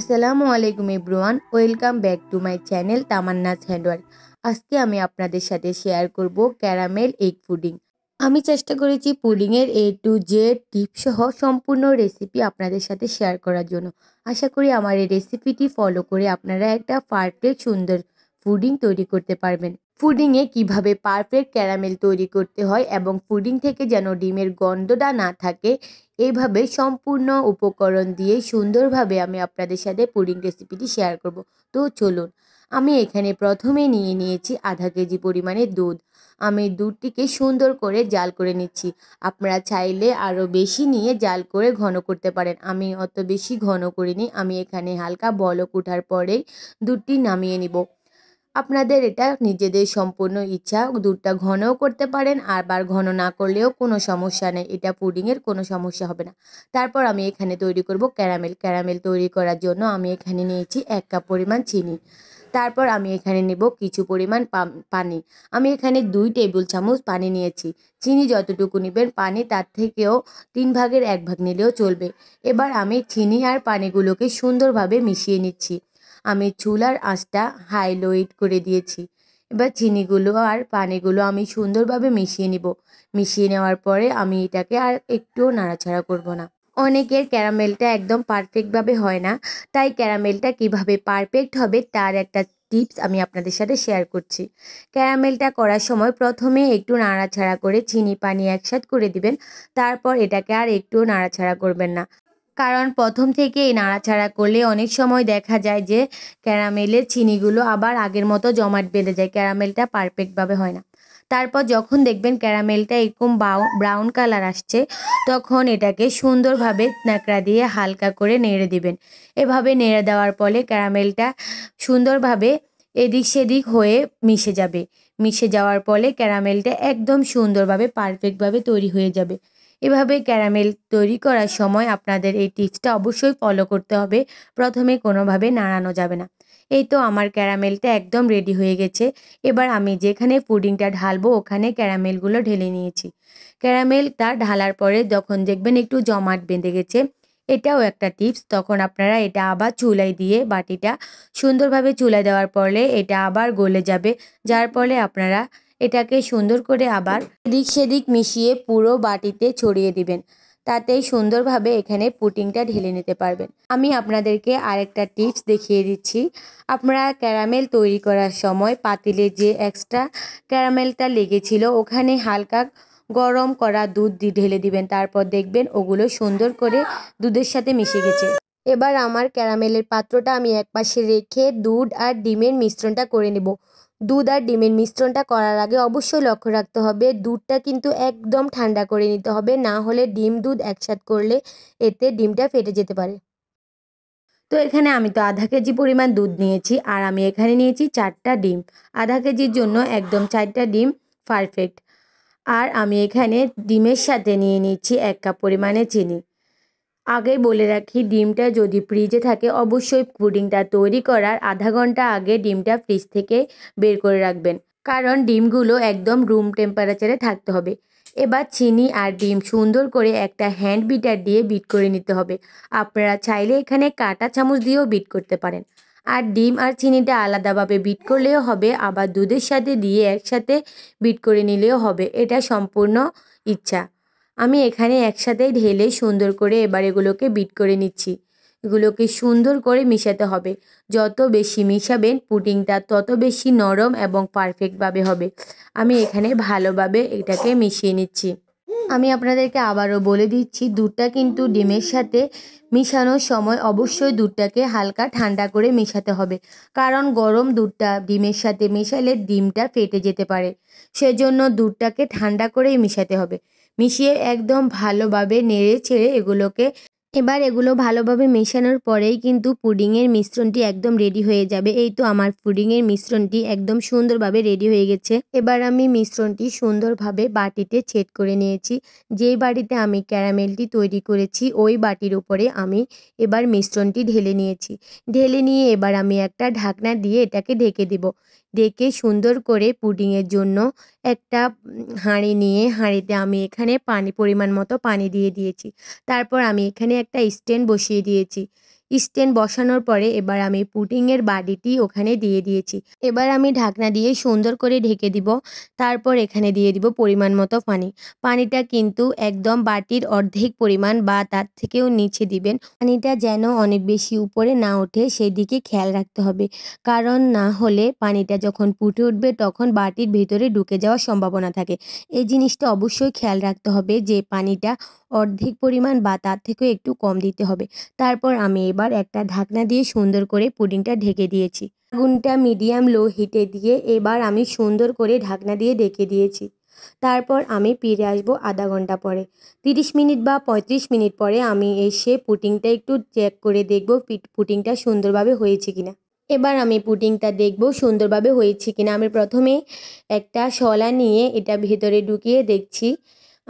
আসসালামু আলাইকুম এব্রুয়ান welcome back to my channel Tamanna's handwork আজকে আমি আপনাদের সাথে শেয়ার করব ক্যারামেল এগ পুডিং আমি চেষ্টা করেছি পুডিংয়ের এ টু জেড টিপসহ সম্পূর্ণ রেসিপি আপনাদের সাথে শেয়ার করার জন্য আশা করি আমার এই রেসিপিটি ফলো করে আপনারা একটা পারফেক্ট সুন্দর ফুডিং তৈরি করতে পারবেন ফুডিংয়ে কিভাবে পারফেক্ট ক্যারামেল তৈরি করতে হয় এবং ফুডিং থেকে যেন ডিমের গন্ধটা না থাকে এইভাবে সম্পূর্ণ উপকরণ দিয়ে সুন্দরভাবে আমি আপনাদের সাথে পুডিং রেসিপিটি শেয়ার করব তো চলুন আমি এখানে প্রথমে নিয়ে নিয়েছি আধা কেজি পরিমাণে দুধ আমি দুধটিকে সুন্দর করে জাল করে নিচ্ছি আপনারা চাইলে আরও বেশি নিয়ে জাল করে ঘন করতে পারেন আমি অত বেশি ঘন করিনি আমি এখানে হালকা বলক ওঠার পরেই দুধটি নামিয়ে নিব আপনাদের এটা নিজেদের সম্পূর্ণ ইচ্ছা দুধটা ঘনও করতে পারেন আবার ঘন না করলেও কোনো সমস্যা নেই এটা পুডিংয়ের কোনো সমস্যা হবে না তারপর আমি এখানে তৈরি করব ক্যারামেল ক্যারামেল তৈরি করার জন্য আমি এখানে নিয়েছি এক কাপ পরিমাণ চিনি তারপর আমি এখানে নেব কিছু পরিমাণ পানি আমি এখানে দুই টেবিল চামচ পানি নিয়েছি চিনি যতটুকু নেবেন পানি তার থেকেও তিন ভাগের এক ভাগ নিলেও চলবে এবার আমি চিনি আর পানিগুলোকে সুন্দরভাবে মিশিয়ে নিচ্ছি আমি চুলার আঁচটা হাই লোয়েট করে দিয়েছি এবার চিনিগুলো আর পানিগুলো আমি সুন্দরভাবে মিশিয়ে নিব মিশিয়ে নেওয়ার পরে আমি এটাকে আর একটুও নাড়াছাড়া করব না অনেকের ক্যারামেলটা একদম পারফেক্টভাবে হয় না তাই ক্যারামেলটা কিভাবে পারফেক্ট হবে তার একটা টিপস আমি আপনাদের সাথে শেয়ার করছি ক্যারামেলটা করার সময় প্রথমে একটু নাড়াছাড়া করে চিনি পানি একসাথ করে দিবেন তারপর এটাকে আর একটুও নাড়াছাড়া করবেন না কারণ প্রথম থেকে এই নাড়াচাড়া করলে অনেক সময় দেখা যায় যে ক্যারামেলের চিনিগুলো আবার আগের মতো জমাট বেঁধে যায় ক্যারামেলটা পারফেক্টভাবে হয় না তারপর যখন দেখবেন ক্যারামেলটা এরকম ব্রাউন কালার আসছে তখন এটাকে সুন্দরভাবে ন্যাকড়া দিয়ে হালকা করে নেড়ে দিবেন এভাবে নেড়ে দেওয়ার ফলে ক্যারামেলটা সুন্দরভাবে এদিক সেদিক হয়ে মিশে যাবে মিশে যাওয়ার ফলে ক্যারামেলটা একদম সুন্দরভাবে পারফেক্টভাবে তৈরি হয়ে যাবে এভাবে ক্যারামেল তৈরি করার সময় আপনাদের এই টিপসটা অবশ্যই ফলো করতে হবে প্রথমে কোনোভাবে নাড়ানো যাবে না এই তো আমার ক্যারামেলটা একদম রেডি হয়ে গেছে এবার আমি যেখানে পুডিংটা ঢালবো ওখানে ক্যারামেলগুলো ঢেলে নিয়েছি ক্যারামেলটা ঢালার পরে যখন দেখবেন একটু জমাট বেঁধে গেছে এটাও একটা টিপস তখন আপনারা এটা আবার চুলাই দিয়ে বাটিটা সুন্দরভাবে চুলাই দেওয়ার পরে এটা আবার গলে যাবে যার ফলে আপনারা এটাকে সুন্দর করে আবার এদিক সেদিক মিশিয়ে পুরো বাটিতে ছড়িয়ে দিবেন তাতেই সুন্দরভাবে এখানে পুটিংটা ঢেলে নিতে পারবেন আমি আপনাদেরকে আরেকটা টিপস দেখিয়ে দিচ্ছি আপনারা ক্যারামেল তৈরি করার সময় পাতিলে যে এক্সট্রা ক্যারামেলটা লেগেছিল ওখানে হালকা গরম করা দুধ ঢেলে দিবেন তারপর দেখবেন ওগুলো সুন্দর করে দুধের সাথে মিশে গেছে এবার আমার ক্যারামেলের পাত্রটা আমি একপাশে রেখে দুধ আর ডিমের মিশ্রণটা করে নেব দুধ আর ডিমের মিশ্রণটা করার আগে অবশ্যই লক্ষ্য রাখতে হবে দুধটা কিন্তু একদম ঠান্ডা করে নিতে হবে না হলে ডিম দুধ একসাথ করলে এতে ডিমটা ফেটে যেতে পারে তো এখানে আমি তো আধা কেজি পরিমাণ দুধ নিয়েছি আর আমি এখানে নিয়েছি চারটা ডিম আধা কেজির জন্য একদম চারটা ডিম পারফেক্ট আর আমি এখানে ডিমের সাথে নিয়ে নিচ্ছি এক কাপ পরিমাণে চিনি আগে বলে রাখি ডিমটা যদি ফ্রিজে থাকে অবশ্যই পুডিংটা তৈরি করার আধা ঘন্টা আগে ডিমটা ফ্রিজ থেকে বের করে রাখবেন কারণ ডিমগুলো একদম রুম টেম্পারেচারে থাকতে হবে এবার চিনি আর ডিম সুন্দর করে একটা হ্যান্ড বিটার দিয়ে বিট করে নিতে হবে আপনারা চাইলে এখানে কাটা চামচ দিয়েও বিট করতে পারেন আর ডিম আর চিনিটা আলাদাভাবে বিট করলেও হবে আবার দুধের সাথে দিয়ে একসাথে বিট করে নিলেও হবে এটা সম্পূর্ণ ইচ্ছা আমি এখানে একসাথে ঢেলে সুন্দর করে এবার এগুলোকে বিট করে নিচ্ছি এগুলোকে সুন্দর করে মিশাতে হবে যত বেশি মিশাবেন পুডিংটা তত বেশি নরম এবং পারফেক্টভাবে হবে আমি এখানে ভালোভাবে এটাকে মিশিয়ে নিচ্ছি আমি আপনাদেরকে আবারও বলে দিচ্ছি দুধটা কিন্তু ডিমের সাথে মিশানোর সময় অবশ্যই দুধটাকে হালকা ঠান্ডা করে মেশাতে হবে কারণ গরম দুধটা ডিমের সাথে মেশালে ডিমটা ফেটে যেতে পারে সেজন্য দুধটাকে ঠান্ডা করেই মেশাতে হবে মিশিয়ে একদম ভালোভাবে নেড়ে ছেড়ে এগুলোকে এবার এগুলো ভালোভাবে মেশানোর পরেই কিন্তু পুডিংয়ের মিশ্রণটি একদম রেডি হয়ে যাবে এই তো আমার পুডিংয়ের মিশ্রণটি একদম সুন্দরভাবে রেডি হয়ে গেছে এবার আমি মিশ্রণটি সুন্দরভাবে বাটিতে ছেদ করে নিয়েছি যেই বাটিতে আমি ক্যারামেলটি তৈরি করেছি ওই বাটির উপরে আমি এবার মিশ্রণটি ঢেলে নিয়েছি ঢেলে নিয়ে এবার আমি একটা ঢাকনা দিয়ে এটাকে ঢেকে দেব ডেকে সুন্দর করে পুডিংয়ের জন্য একটা হাঁড়ি নিয়ে হাঁড়িতে আমি এখানে পানি পরিমাণ মতো পানি দিয়ে দিয়েছি তারপর আমি এখানে একটা স্ট্যান্ড বসিয়ে দিয়েছি স্ট্যান্ড বসানোর পরে এবার আমি পুডিংয়ের বাটিটি ওখানে দিয়ে দিয়েছি এবার আমি ঢাকনা দিয়ে সুন্দর করে ঢেকে দিব তারপর এখানে দিয়ে দিব পরিমাণ মতো পানি পানিটা কিন্তু একদম বাটির অর্ধেক পরিমাণ বা তার থেকেও নিচে দিবেন পানিটা যেন অনেক বেশি উপরে না ওঠে সেদিকে খেয়াল রাখতে হবে কারণ না হলে পানিটা যখন ফুটে উঠবে তখন বাটির ভেতরে ঢুকে যাওয়ার সম্ভাবনা থাকে এই জিনিসটা অবশ্যই খেয়াল রাখতে হবে যে পানিটা অর্ধেক পরিমাণ বা তার থেকেও একটু কম দিতে হবে তারপর আমি এবার একটা ঢাকনা দিয়ে সুন্দর করে পুডিংটা ঢেকে দিয়েছি আগুনটা মিডিয়াম লো হিটে দিয়ে এবার আমি সুন্দর করে ঢাকনা দিয়ে ঢেকে দিয়েছি তারপর আমি ফিরে আসব আধা ঘন্টা পরে তিরিশ মিনিট বা 35 মিনিট পরে আমি এসে পুটিংটা একটু চেক করে দেখব পুটিংটা সুন্দরভাবে হয়েছে কিনা এবার আমি পুডিংটা দেখব সুন্দরভাবে হয়েছে কিনা আমি প্রথমে একটা শলা নিয়ে এটা ভেতরে ঢুকিয়ে দেখছি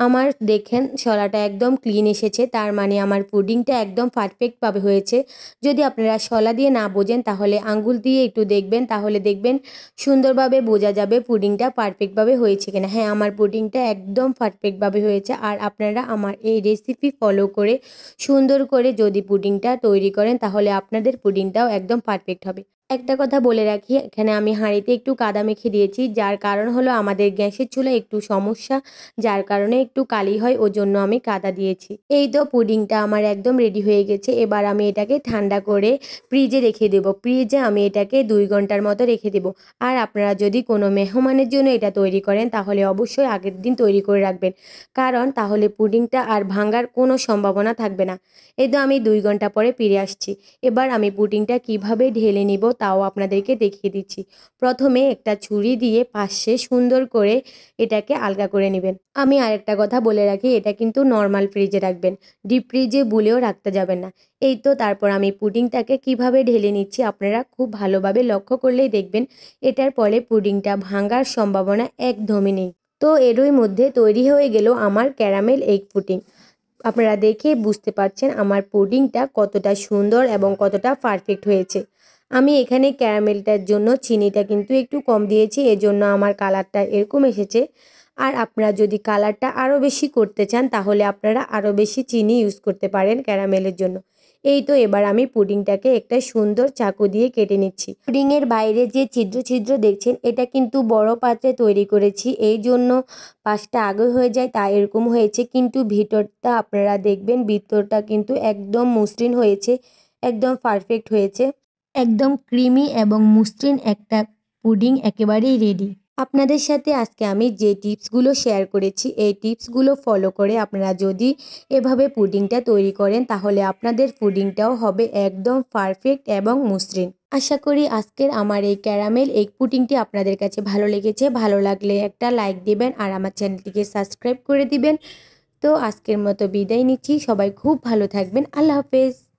আমার দেখেন শলাটা একদম ক্লিন এসেছে তার মানে আমার পুডিংটা একদম পারফেক্টভাবে হয়েছে যদি আপনারা শলা দিয়ে না বোঝেন তাহলে আঙ্গুল দিয়ে একটু দেখবেন তাহলে দেখবেন সুন্দরভাবে বোঝা যাবে পুডিংটা পারফেক্টভাবে হয়েছে কিনা হ্যাঁ আমার পুডিংটা একদম পারফেক্টভাবে হয়েছে আর আপনারা আমার এই রেসিপি ফলো করে সুন্দর করে যদি পুডিংটা তৈরি করেন তাহলে আপনাদের পুডিংটাও একদম পারফেক্ট হবে একটা কথা বলে রাখি এখানে আমি হাঁড়িতে একটু কাদা মেখে দিয়েছি যার কারণ হলো আমাদের গ্যাসের চুলা একটু সমস্যা যার কারণে একটু কালি হয় ওর জন্য আমি কাদা দিয়েছি এই তো পুডিংটা আমার একদম রেডি হয়ে গেছে এবার আমি এটাকে ঠান্ডা করে ফ্রিজে রেখে দেব ফ্রিজে আমি এটাকে দুই ঘন্টার মতো রেখে দেব আর আপনারা যদি কোনো মেহমানের জন্য এটা তৈরি করেন তাহলে অবশ্যই আগের দিন তৈরি করে রাখবেন কারণ তাহলে পুডিংটা আর ভাঙার কোনো সম্ভাবনা থাকবে না এই তো আমি দুই ঘন্টা পরে ফিরে আসছি এবার আমি পুডিংটা কিভাবে ঢেলে নিব তাও আপনাদেরকে দেখিয়ে দিচ্ছি প্রথমে একটা ছুরি দিয়ে পাশে সুন্দর করে এটাকে আলগা করে নেবেন আমি আরেকটা কথা বলে রাখি এটা কিন্তু নর্মাল ফ্রিজে রাখবেন ডিপ ফ্রিজে বুলেও রাখতে যাবেন না এই তো তারপর আমি পুডিংটাকে কিভাবে ঢেলে নিচ্ছি আপনারা খুব ভালোভাবে লক্ষ্য করলেই দেখবেন এটার পরে পুডিংটা ভাঙার সম্ভাবনা একদমই নেই তো এরই মধ্যে তৈরি হয়ে গেল আমার ক্যারামেল এগ পুডিং আপনারা দেখে বুঝতে পারছেন আমার পুডিংটা কতটা সুন্দর এবং কতটা পারফেক্ট হয়েছে আমি এখানে ক্যারামেলটার জন্য চিনিটা কিন্তু একটু কম দিয়েছি এজন্য আমার কালারটা এরকম এসেছে আর আপনারা যদি কালারটা আরও বেশি করতে চান তাহলে আপনারা আরও বেশি চিনি ইউজ করতে পারেন ক্যারামেলের জন্য এই তো এবার আমি পুডিংটাকে একটা সুন্দর চাকু দিয়ে কেটে নিচ্ছি পুডিংয়ের বাইরে যে ছিদ্র ছিদ্র দেখছেন এটা কিন্তু বড় পাত্রে তৈরি করেছি এই জন্য পাশটা আগে হয়ে যায় তা এরকম হয়েছে কিন্তু ভিতরটা আপনারা দেখবেন ভিতরটা কিন্তু একদম মসৃণ হয়েছে একদম পারফেক্ট হয়েছে একদম ক্রিমি এবং মসৃণ একটা পুডিং একেবারেই রেডি আপনাদের সাথে আজকে আমি যে টিপসগুলো শেয়ার করেছি এই টিপসগুলো ফলো করে আপনারা যদি এভাবে পুডিংটা তৈরি করেন তাহলে আপনাদের পুডিংটাও হবে একদম পারফেক্ট এবং মসৃণ আশা করি আজকের আমার এই ক্যারামেল এই পুটিংটি আপনাদের কাছে ভালো লেগেছে ভালো লাগলে একটা লাইক দিবেন আর আমার চ্যানেলটিকে সাবস্ক্রাইব করে দিবেন তো আজকের মতো বিদায় নিচ্ছি সবাই খুব ভালো থাকবেন আল্লাহ হাফেজ